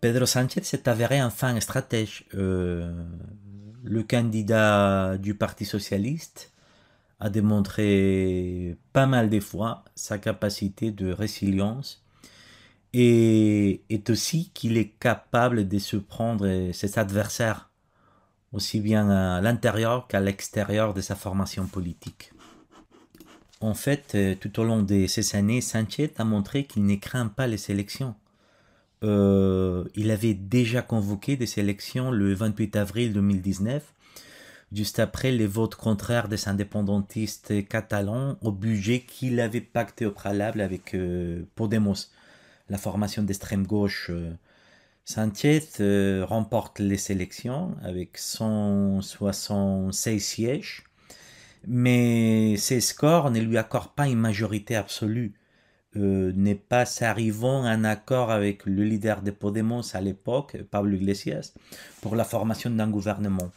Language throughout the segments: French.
Pedro Sánchez s'est avéré enfin un stratège. Euh, le candidat du Parti socialiste a démontré pas mal de fois sa capacité de résilience et est aussi qu'il est capable de se prendre ses adversaires, aussi bien à l'intérieur qu'à l'extérieur de sa formation politique. En fait, euh, tout au long de ces années, Sanchez a montré qu'il ne craint pas les élections. Euh, il avait déjà convoqué des élections le 28 avril 2019, juste après les votes contraires des indépendantistes catalans au budget qu'il avait pacté au préalable avec euh, Podemos. La formation d'extrême gauche euh, euh remporte les élections avec 166 sièges, mais ses scores ne lui accordent pas une majorité absolue euh, n'est pas arrivant à un accord avec le leader de Podemos à l'époque, Pablo Iglesias, pour la formation d'un gouvernement.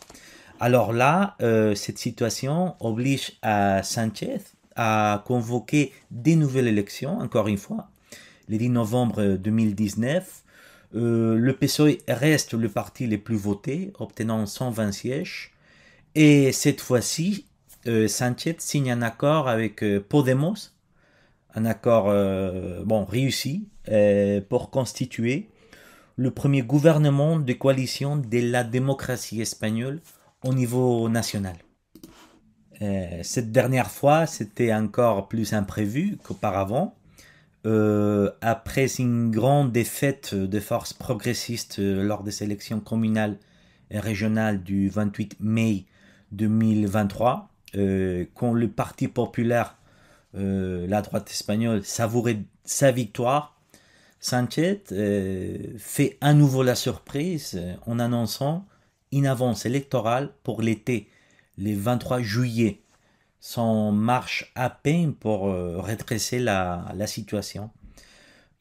Alors là, euh, cette situation oblige à Sanchez à convoquer des nouvelles élections, encore une fois, euh, le 10 novembre 2019. le PSOE reste le parti le plus voté, obtenant 120 sièges. Et cette fois-ci, Sanchez signe un accord avec Podemos un accord euh, bon, réussi euh, pour constituer le premier gouvernement de coalition de la démocratie espagnole au niveau national. Euh, cette dernière fois, c'était encore plus imprévu qu'auparavant. après une grande défaite des forces progressistes lors des élections communales et régionales du 28 mai 2023, quand le Parti populaire euh, la droite espagnole savourait sa victoire, s'inquiète, euh, fait à nouveau la surprise euh, en annonçant une avance électorale pour l'été, le 23 juillet. Son marche à peine pour euh, la, la situation.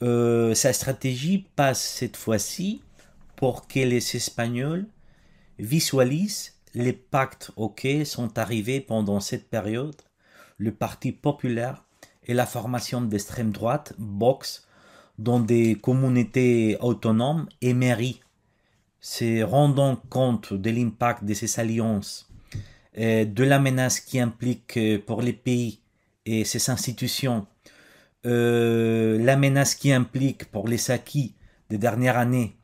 sa stratégie passe cette fois-ci pour que les Espagnols visualisent les pactes auxquels sont arrivés pendant cette période le Parti populaire et la formation d'extrême droite, BOX, dans des communautés autonomes et mairies. Se rendant compte de l'impact de ces alliances, de la menace qui implique euh, pour les pays et ses institutions, euh, la menace qui implique pour les acquis des dernières années,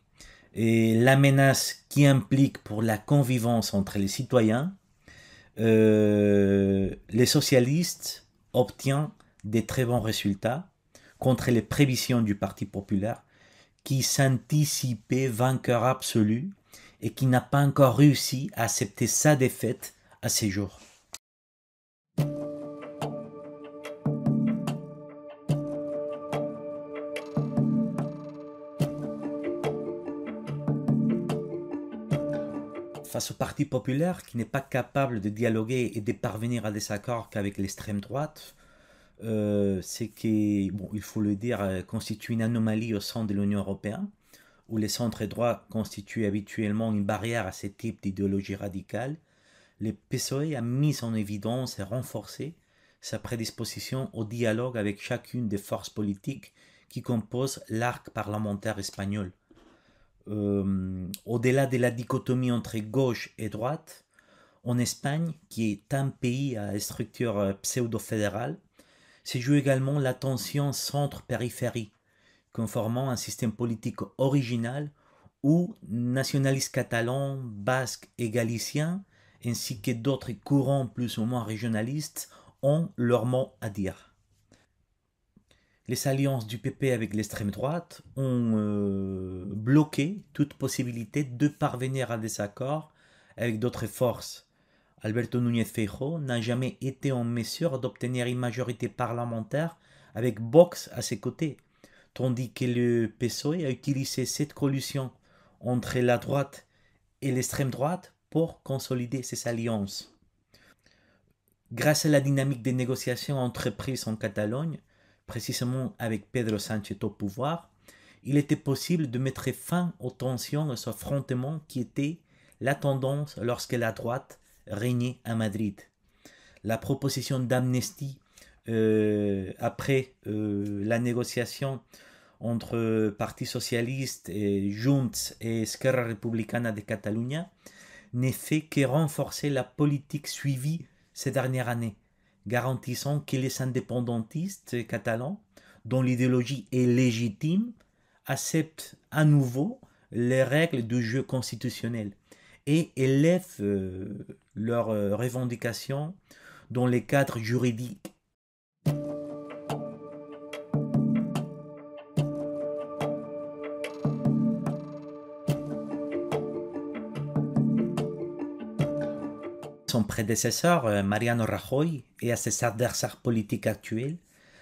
et la menace qui implique pour la convivence entre les citoyens, euh, les socialistes obtiennent des très bons résultats contre les prévisions du Parti populaire qui s'anticipait vainqueur absolu et qui n'a pas encore réussi à accepter sa défaite à ces jours. face au Parti populaire qui n'est pas capable de dialoguer et de parvenir à des accords qu'avec l'extrême droite, ce euh, c'est bon, il faut le dire, euh, constitue une anomalie au sein de l'Union européenne, où les centres droits constituent habituellement une barrière à ce type d'idéologie radicale. Le PSOE a mis en évidence et renforcé sa prédisposition au dialogue avec chacune des forces politiques qui composent l'arc parlementaire espagnol. Euh, au-delà de la dichotomie entre gauche et droite, en Espagne, qui est un pays à structure euh, pseudo-fédérale, se joue également la tension centre-périphérie, conformant un système politique original où nationalistes catalans, basques et galiciens, ainsi que d'autres courants plus ou moins régionalistes, ont leur mot à dire les alliances du PP avec l'extrême droite ont euh, bloqué toute possibilité de parvenir à des accords avec d'autres forces. Alberto Núñez Feijó n'a jamais été en mesure d'obtenir une majorité parlementaire avec Vox à ses côtés, tandis que le PSOE a utilisé cette collusion entre la droite et l'extrême droite pour consolider ses alliances. Grâce à la dynamique des négociations entreprises en Catalogne, précisément avec Pedro Sánchez au pouvoir, il était possible de mettre fin aux tensions et aux affrontements qui étaient la tendance lorsque la droite régnait à Madrid. La proposition d'amnistie euh, après euh, la négociation entre Parti socialiste et Junts et Esquerra Republicana de Catalunya n'est fait que renforcer la politique suivie ces dernières années garantissant que les indépendantistes catalans, dont l'idéologie est légitime, acceptent à nouveau les règles du jeu constitutionnel et élèvent euh, leurs euh, revendications dans les cadres juridiques son prédécesseur euh, Mariano Rajoy et à ses adversaires politiques actuels,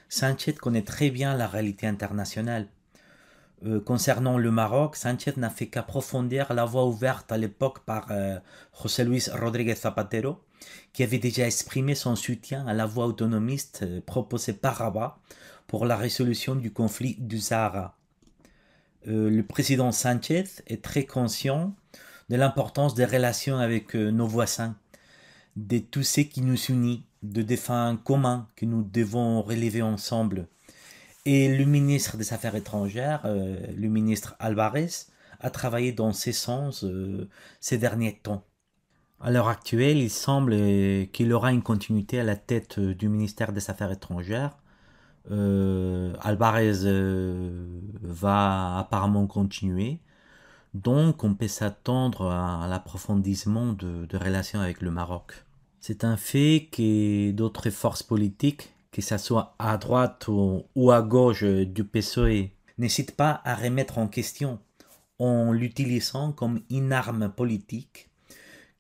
Sanchez connaît très bien la réalité internationale. Euh, concernant le Maroc, Sanchez n'a fait qu'approfondir la voie ouverte à l'époque par euh, José Luis Rodríguez Zapatero, qui avait déjà exprimé son soutien à la voie autonomiste proposée par Rabat pour la résolution du conflit du Sahara. le président Sanchez est très conscient de l'importance des relations avec nos voisins de tout ce qui nous unit, de défunts communs que nous devons relever ensemble. Et le ministre des Affaires étrangères, euh, le ministre Alvarez, a travaillé dans ces sens euh, ces derniers temps. À l'heure actuelle, il semble euh, qu'il aura une continuité à la tête du ministère des Affaires étrangères. Alvarez va apparemment continuer. Donc on peut s'attendre à, l'approfondissement de relations avec le Maroc. C'est un fait que d'autres forces politiques, que ce soit à droite ou à gauche euh, du PSOE, n'hésitent pas à remettre en question en l'utilisant comme une arme politique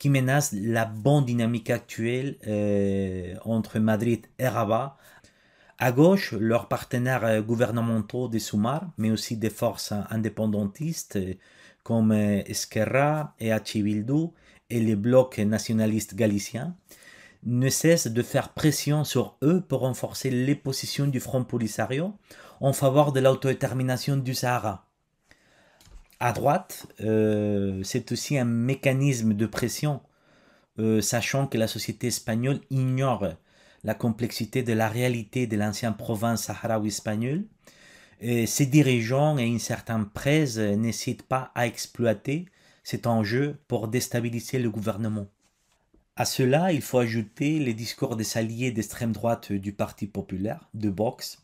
qui menace la bonne dynamique actuelle euh, entre Madrid et Rabat. À gauche, leurs partenaires euh, gouvernementaux des Soumars, mais aussi des forces hein, indépendantistes comme Esquerra et Achibildou, et les blocs nationalistes galiciens, ne cessent de faire pression sur eux pour renforcer les positions du Front Polisario en faveur de l'autodétermination du Sahara. À droite, euh, c'est aussi un mécanisme de pression, euh, sachant que la société espagnole ignore la complexité de la réalité de l'ancienne province Saharaoue espagnole. Et ses dirigeants et une certaine presse n'hésitent pas à exploiter cet enjeu pour déstabiliser le gouvernement. À cela, il faut ajouter les discours des alliés d'extrême droite du Parti populaire, de Box,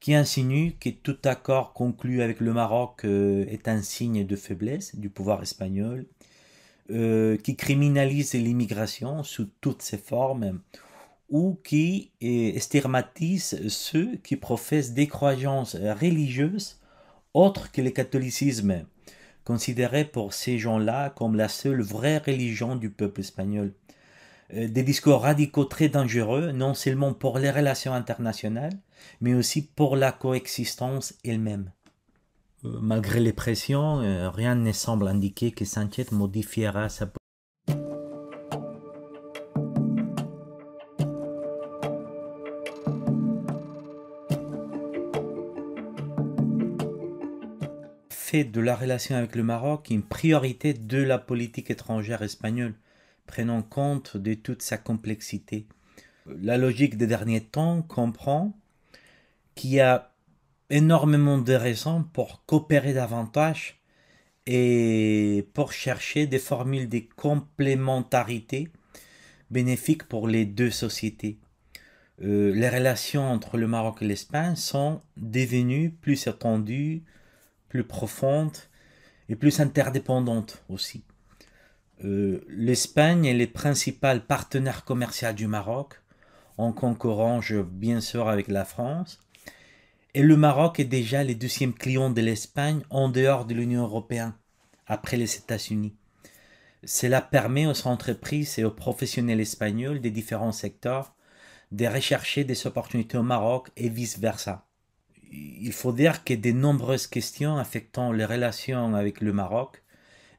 qui insinuent que tout accord conclu avec le Maroc euh, est un signe de faiblesse du pouvoir espagnol, euh, qui criminalise l'immigration sous toutes ses formes, ou qui euh, stigmatise ceux qui professent des croyances religieuses autres que le catholicisme, considérée pour ces gens-là comme la seule vraie religion du peuple espagnol. Euh, des discours radicaux très dangereux, non seulement pour les relations internationales, mais aussi pour la coexistence elle-même. Euh, malgré les pressions, euh, rien ne semble indiquer que Sanchez modifiera sa position. fait de la relation avec le Maroc une priorité de la politique étrangère espagnole, prenant compte de toute sa complexité. La logique des derniers temps comprend qu'il y a énormément de raisons pour coopérer davantage et pour chercher des formules de complémentarité bénéfiques pour les deux sociétés. Euh, les relations entre le Maroc et l'Espagne sont devenues plus attendues, plus profonde et plus interdépendante aussi. Euh, L'Espagne est le principal partenaire commercial du Maroc, en concurrence bien sûr avec la France. Et le Maroc est déjà le deuxième client de l'Espagne en dehors de l'Union européenne, après les États-Unis. Cela permet aux entreprises et aux professionnels espagnols des différents secteurs de rechercher des opportunités au Maroc et vice-versa il faut dire que de nombreuses questions affectant les relations avec le Maroc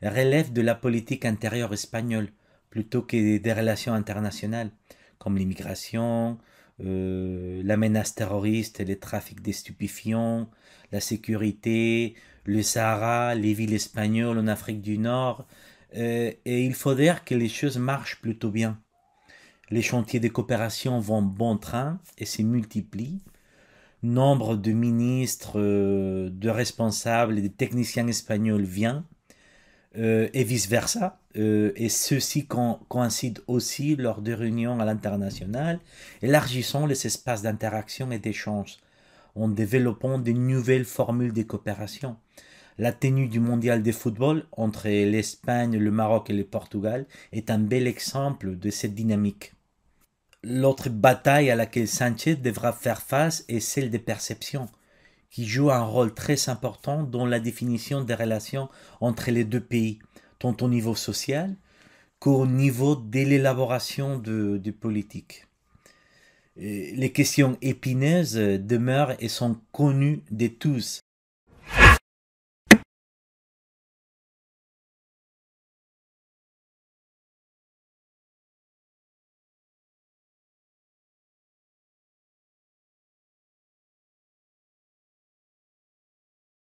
relèvent de la politique intérieure espagnole plutôt que des relations internationales, comme l'immigration, euh, la menace terroriste, le trafic des stupéfiants, la sécurité, le Sahara, les villes espagnoles en Afrique du Nord. Euh, et il faut dire que les choses marchent plutôt bien. Les chantiers de coopération vont bon train et se multiplient nombre de ministres, euh, de responsables et de techniciens espagnols viennent euh, et vice-versa. Euh, et ceci co coïncide aussi lors de réunions à l'international, élargissant les espaces d'interaction et d'échange, en développant de nouvelles formules de coopération. La tenue du mondial de football entre l'Espagne, le Maroc et le Portugal est un bel exemple de cette dynamique. L'autre bataille à laquelle Sanchez devra faire face est celle des perceptions, qui joue un rôle très important dans la définition des relations entre les deux pays, tant au niveau social qu'au niveau de l'élaboration de, politique. politiques. Les questions épineuses demeurent et sont connues de tous